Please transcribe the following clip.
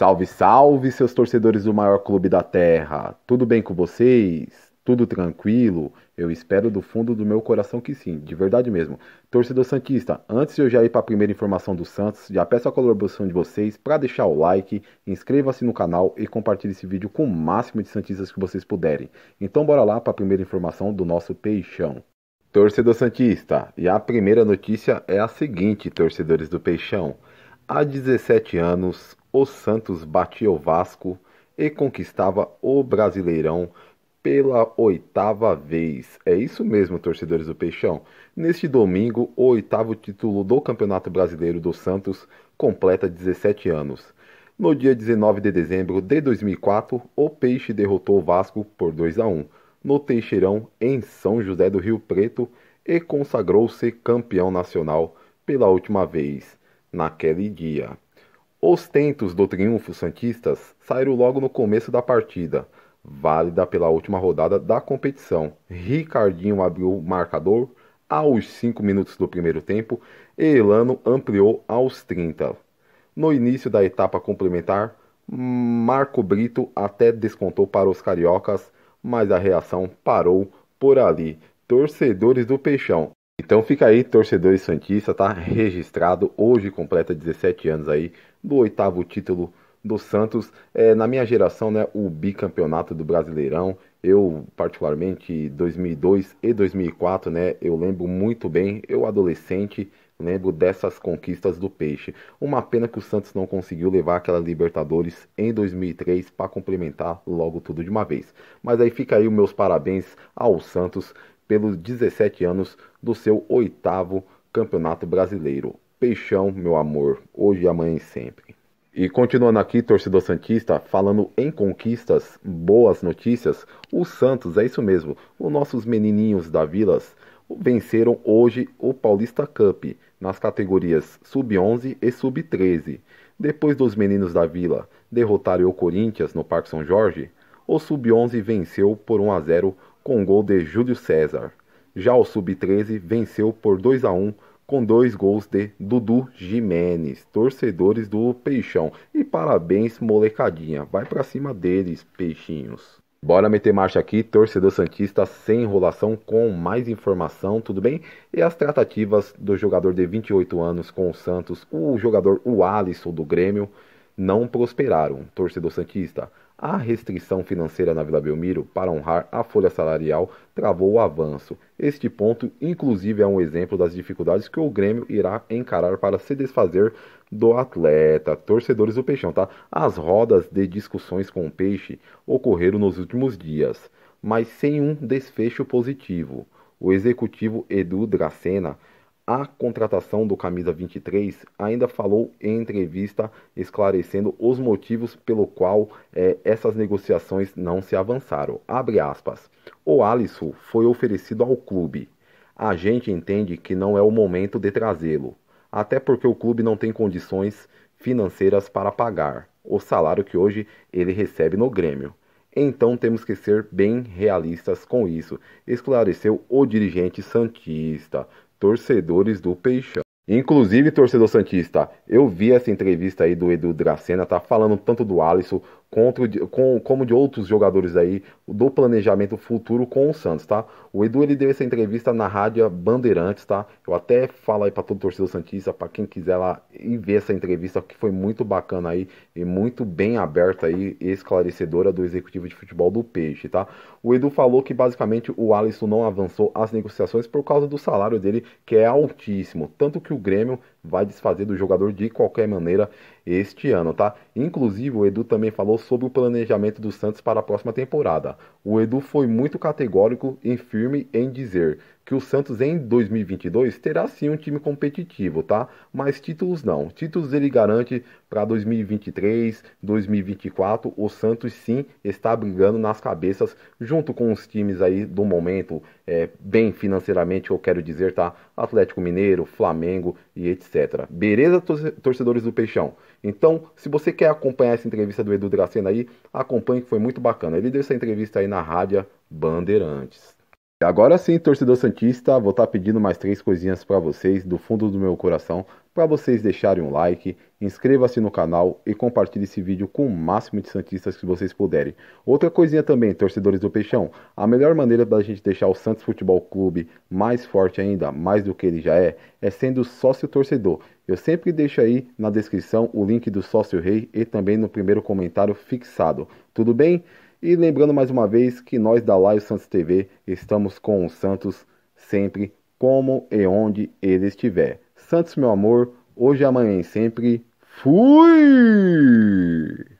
Salve, salve, seus torcedores do maior clube da terra! Tudo bem com vocês? Tudo tranquilo? Eu espero do fundo do meu coração que sim, de verdade mesmo. Torcedor Santista, antes de eu já ir para a primeira informação do Santos, já peço a colaboração de vocês para deixar o like, inscreva-se no canal e compartilhe esse vídeo com o máximo de Santistas que vocês puderem. Então, bora lá para a primeira informação do nosso Peixão. Torcedor Santista, e a primeira notícia é a seguinte, torcedores do Peixão. Há 17 anos, o Santos batia o Vasco e conquistava o Brasileirão pela oitava vez. É isso mesmo, torcedores do Peixão. Neste domingo, o oitavo título do Campeonato Brasileiro do Santos completa 17 anos. No dia 19 de dezembro de 2004, o Peixe derrotou o Vasco por 2 a 1 no Teixeirão, em São José do Rio Preto, e consagrou-se campeão nacional pela última vez naquele dia. Os tentos do triunfo Santistas saíram logo no começo da partida, válida pela última rodada da competição. Ricardinho abriu o marcador aos 5 minutos do primeiro tempo e Elano ampliou aos 30. No início da etapa complementar, Marco Brito até descontou para os cariocas, mas a reação parou por ali. Torcedores do Peixão então fica aí, torcedor Santista, tá registrado. Hoje completa 17 anos aí do oitavo título do Santos. É, na minha geração, né, o bicampeonato do Brasileirão. Eu, particularmente, 2002 e 2004, né, eu lembro muito bem, eu adolescente, lembro dessas conquistas do Peixe. Uma pena que o Santos não conseguiu levar aquela Libertadores em 2003 para complementar logo tudo de uma vez. Mas aí fica aí os meus parabéns ao Santos pelos 17 anos do seu oitavo Campeonato Brasileiro. Peixão, meu amor, hoje, amanhã e sempre. E continuando aqui, torcedor Santista, falando em conquistas, boas notícias, o Santos, é isso mesmo, os nossos menininhos da Vilas venceram hoje o Paulista Cup nas categorias Sub-11 e Sub-13. Depois dos meninos da Vila derrotarem o Corinthians no Parque São Jorge, o Sub-11 venceu por 1 a 0 com gol de Júlio César. Já o Sub-13 venceu por 2 a 1 com dois gols de Dudu Jimenez, torcedores do Peixão. E parabéns, molecadinha. Vai para cima deles, peixinhos. Bora meter marcha aqui, torcedor Santista, sem enrolação, com mais informação, tudo bem? E as tratativas do jogador de 28 anos com o Santos, o jogador, o Alisson do Grêmio, não prosperaram, torcedor Santista. A restrição financeira na Vila Belmiro para honrar a folha salarial travou o avanço. Este ponto, inclusive, é um exemplo das dificuldades que o Grêmio irá encarar para se desfazer do atleta. Torcedores do Peixão, tá? As rodas de discussões com o Peixe ocorreram nos últimos dias, mas sem um desfecho positivo. O executivo Edu Dracena a contratação do camisa 23, ainda falou em entrevista esclarecendo os motivos pelo qual é, essas negociações não se avançaram. Abre aspas. O Alisson foi oferecido ao clube. A gente entende que não é o momento de trazê-lo, até porque o clube não tem condições financeiras para pagar o salário que hoje ele recebe no Grêmio. Então temos que ser bem realistas com isso, esclareceu o dirigente Santista torcedores do Peixão Inclusive, torcedor Santista, eu vi essa entrevista aí do Edu Dracena, tá falando tanto do Alisson contra, com, como de outros jogadores aí do planejamento futuro com o Santos, tá? O Edu ele deu essa entrevista na rádio Bandeirantes, tá? Eu até falo aí para todo torcedor Santista, para quem quiser lá e ver essa entrevista que foi muito bacana aí e muito bem aberta aí esclarecedora do executivo de futebol do Peixe, tá? O Edu falou que basicamente o Alisson não avançou as negociações por causa do salário dele que é altíssimo, tanto que o Grêmio vai desfazer do jogador de qualquer maneira este ano, tá? Inclusive, o Edu também falou sobre o planejamento do Santos para a próxima temporada. O Edu foi muito categórico e firme em dizer que o Santos em 2022 terá sim um time competitivo, tá? Mas títulos não. Títulos ele garante para 2023, 2024. O Santos sim está brigando nas cabeças junto com os times aí do momento, é, bem financeiramente, eu quero dizer, tá? Atlético Mineiro, Flamengo e etc etc. Beleza, torcedores do Peixão? Então, se você quer acompanhar essa entrevista do Edu Dracena aí, acompanhe que foi muito bacana. Ele deu essa entrevista aí na rádio Bandeirantes. Agora sim, torcedor Santista, vou estar tá pedindo mais três coisinhas para vocês do fundo do meu coração para vocês deixarem um like, inscreva-se no canal e compartilhe esse vídeo com o máximo de Santistas que vocês puderem. Outra coisinha também, torcedores do Peixão, a melhor maneira da gente deixar o Santos Futebol Clube mais forte ainda, mais do que ele já é, é sendo sócio torcedor. Eu sempre deixo aí na descrição o link do sócio rei e também no primeiro comentário fixado. Tudo bem? E lembrando mais uma vez que nós da Live Santos TV estamos com o Santos sempre como e onde ele estiver. Santos, meu amor, hoje, amanhã e sempre. Fui!